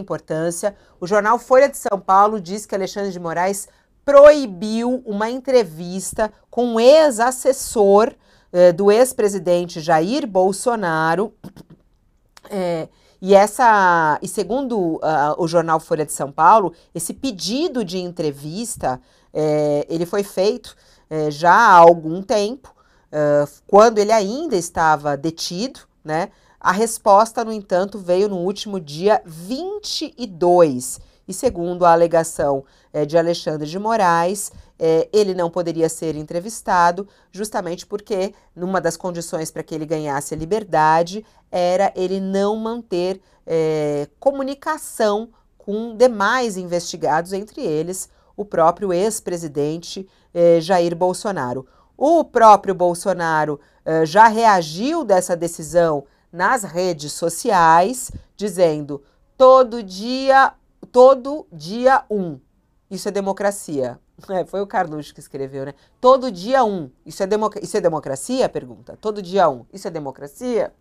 importância. O jornal Folha de São Paulo diz que Alexandre de Moraes proibiu uma entrevista com ex-assessor eh, do ex-presidente Jair Bolsonaro. É, e essa, e segundo uh, o jornal Folha de São Paulo, esse pedido de entrevista eh, ele foi feito eh, já há algum tempo, uh, quando ele ainda estava detido, né? A resposta, no entanto, veio no último dia 22. E segundo a alegação é, de Alexandre de Moraes, é, ele não poderia ser entrevistado, justamente porque uma das condições para que ele ganhasse a liberdade era ele não manter é, comunicação com demais investigados, entre eles o próprio ex-presidente Jair Bolsonaro. O próprio Bolsonaro já reagiu dessa decisão nas redes sociais dizendo todo dia, todo dia um. Isso é democracia. É, foi o Carluxo que escreveu, né? Todo dia um. Isso é, democ isso é democracia? Pergunta. Todo dia um. Isso é democracia?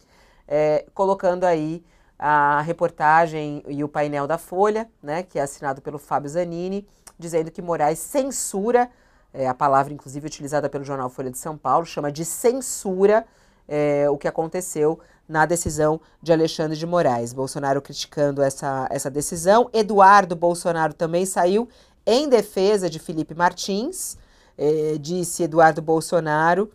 É, colocando aí a reportagem e o painel da Folha, né, que é assinado pelo Fábio Zanini, dizendo que Moraes censura, é, a palavra inclusive utilizada pelo jornal Folha de São Paulo, chama de censura é, o que aconteceu na decisão de Alexandre de Moraes. Bolsonaro criticando essa, essa decisão. Eduardo Bolsonaro também saiu em defesa de Felipe Martins, é, disse Eduardo Bolsonaro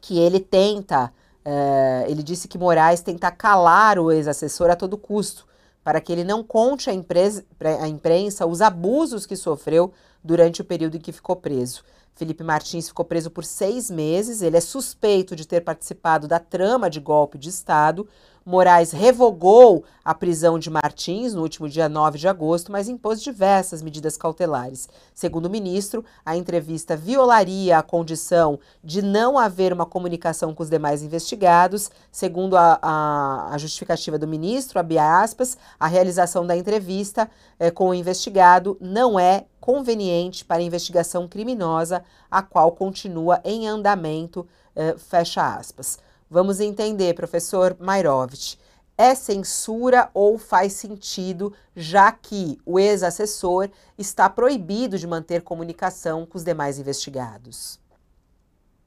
que ele tenta, é, ele disse que Moraes tenta calar o ex-assessor a todo custo, para que ele não conte à, imprensa, à imprensa os abusos que sofreu durante o período em que ficou preso. Felipe Martins ficou preso por seis meses. Ele é suspeito de ter participado da trama de golpe de Estado. Moraes revogou a prisão de Martins no último dia 9 de agosto, mas impôs diversas medidas cautelares. Segundo o ministro, a entrevista violaria a condição de não haver uma comunicação com os demais investigados. Segundo a, a, a justificativa do ministro, abre aspas, a realização da entrevista é, com o investigado não é conveniente para investigação criminosa, a qual continua em andamento, eh, fecha aspas. Vamos entender, professor Mairovich, é censura ou faz sentido, já que o ex-assessor está proibido de manter comunicação com os demais investigados?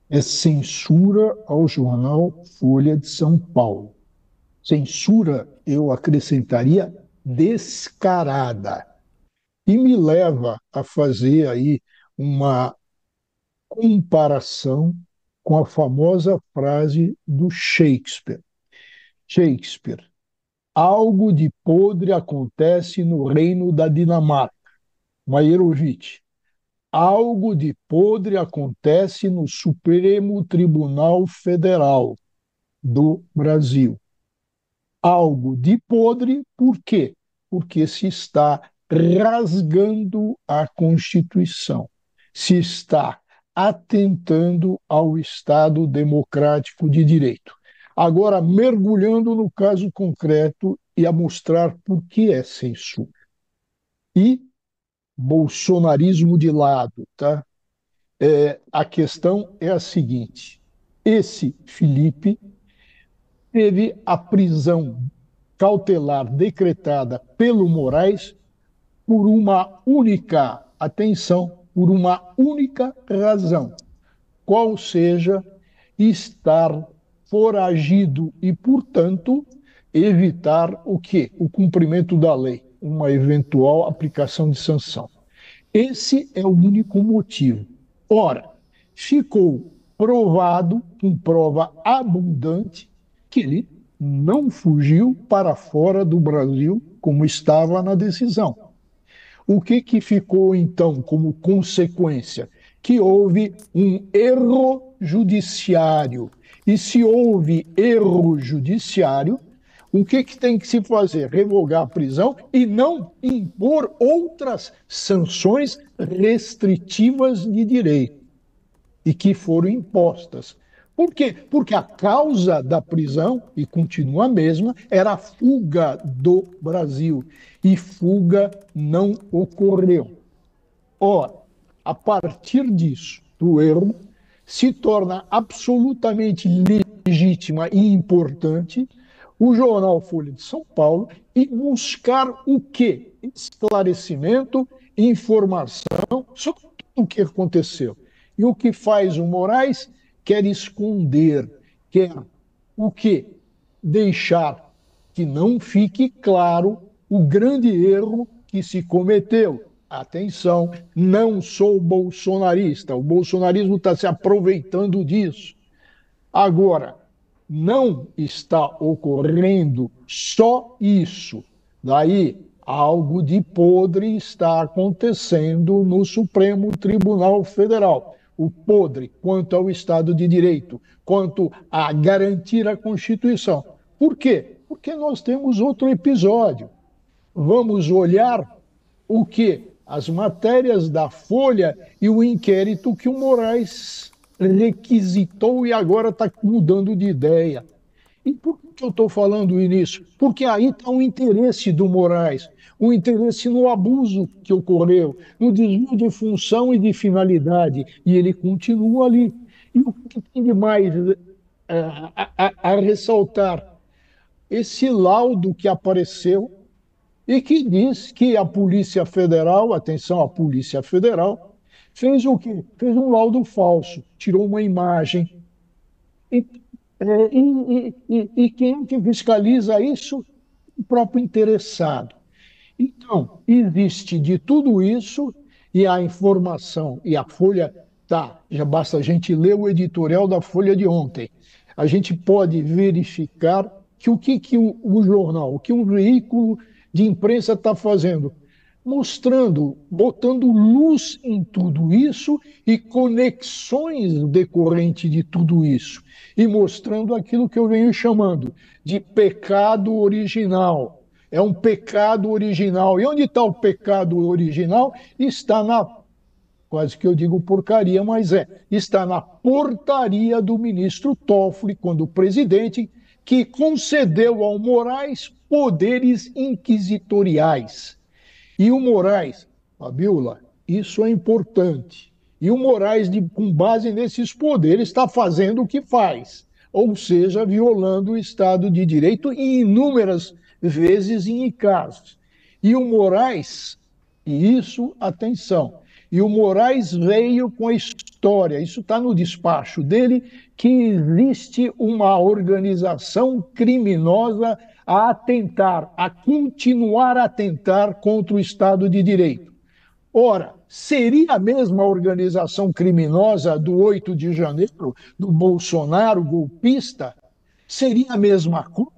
É censura ao jornal Folha de São Paulo. Censura, eu acrescentaria, descarada e me leva a fazer aí uma comparação com a famosa frase do Shakespeare. Shakespeare, algo de podre acontece no reino da Dinamarca. Maierovitch, algo de podre acontece no Supremo Tribunal Federal do Brasil. Algo de podre, por quê? Porque se está rasgando a Constituição, se está atentando ao Estado democrático de direito. Agora, mergulhando no caso concreto e a mostrar por que é censura. E bolsonarismo de lado, tá? É, a questão é a seguinte: esse Felipe teve a prisão cautelar decretada pelo Moraes por uma única atenção, por uma única razão, qual seja estar foragido e, portanto, evitar o que? O cumprimento da lei, uma eventual aplicação de sanção. Esse é o único motivo. Ora, ficou provado, com prova abundante, que ele não fugiu para fora do Brasil como estava na decisão o que, que ficou então como consequência? Que houve um erro judiciário. E se houve erro judiciário, o que, que tem que se fazer? Revogar a prisão e não impor outras sanções restritivas de direito e que foram impostas. Por quê? Porque a causa da prisão, e continua a mesma, era a fuga do Brasil. E fuga não ocorreu. Ora, a partir disso, do erro, se torna absolutamente legítima e importante o jornal Folha de São Paulo e buscar o quê? Esclarecimento, informação sobre tudo o que aconteceu. E o que faz o Moraes quer esconder, quer o quê? Deixar que não fique claro o grande erro que se cometeu. Atenção, não sou bolsonarista. O bolsonarismo está se aproveitando disso. Agora, não está ocorrendo só isso. Daí, algo de podre está acontecendo no Supremo Tribunal Federal o podre quanto ao Estado de Direito, quanto a garantir a Constituição. Por quê? Porque nós temos outro episódio. Vamos olhar o que? As matérias da Folha e o inquérito que o Moraes requisitou e agora está mudando de ideia. E por que eu estou falando isso? Porque aí está o interesse do Moraes, o interesse no abuso que ocorreu, no desvio de função e de finalidade, e ele continua ali. E o que tem de mais eh, a, a, a ressaltar? Esse laudo que apareceu e que diz que a Polícia Federal, atenção, a Polícia Federal, fez o quê? Fez um laudo falso, tirou uma imagem. Então, é, e, e, e quem que fiscaliza isso? O próprio interessado. Então, existe de tudo isso e a informação e a folha tá, já basta a gente ler o editorial da Folha de ontem. A gente pode verificar que o que, que o, o jornal, o que o veículo de imprensa está fazendo, mostrando, botando luz em tudo isso e conexões decorrente de tudo isso, e mostrando aquilo que eu venho chamando de pecado original. É um pecado original. E onde está o pecado original? Está na, quase que eu digo porcaria, mas é, está na portaria do ministro Toffoli, quando o presidente, que concedeu ao Moraes poderes inquisitoriais e o Moraes, Fabiola, isso é importante. E o Moraes, de, com base nesses poderes, está fazendo o que faz, ou seja, violando o Estado de Direito em inúmeras vezes em casos. E o Moraes, e isso, atenção, e o Moraes veio com a história, isso está no despacho dele, que existe uma organização criminosa a atentar, a continuar a atentar contra o Estado de Direito. Ora, seria a mesma organização criminosa do 8 de janeiro, do Bolsonaro golpista? Seria a mesma coisa?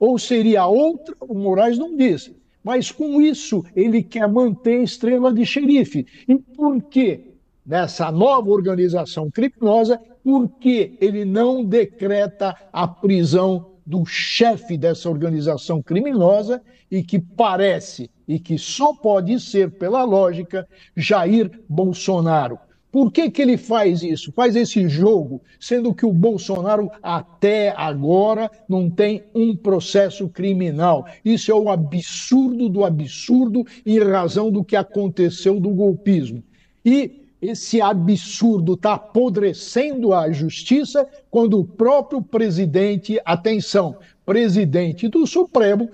Ou seria outra? O Moraes não disse mas com isso, ele quer manter a estrela de xerife. E por que nessa nova organização criminosa, por que ele não decreta a prisão do chefe dessa organização criminosa e que parece e que só pode ser pela lógica Jair Bolsonaro. Por que, que ele faz isso? Faz esse jogo, sendo que o Bolsonaro até agora não tem um processo criminal. Isso é o um absurdo do absurdo em razão do que aconteceu do golpismo. E esse absurdo está apodrecendo a justiça quando o próprio presidente, atenção, presidente do Supremo,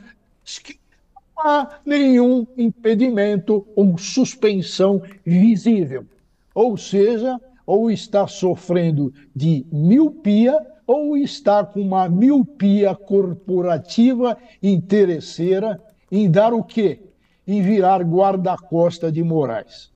não há nenhum impedimento ou suspensão visível. Ou seja, ou está sofrendo de miopia ou está com uma miopia corporativa interesseira em dar o quê? Em virar guarda-costa de Moraes.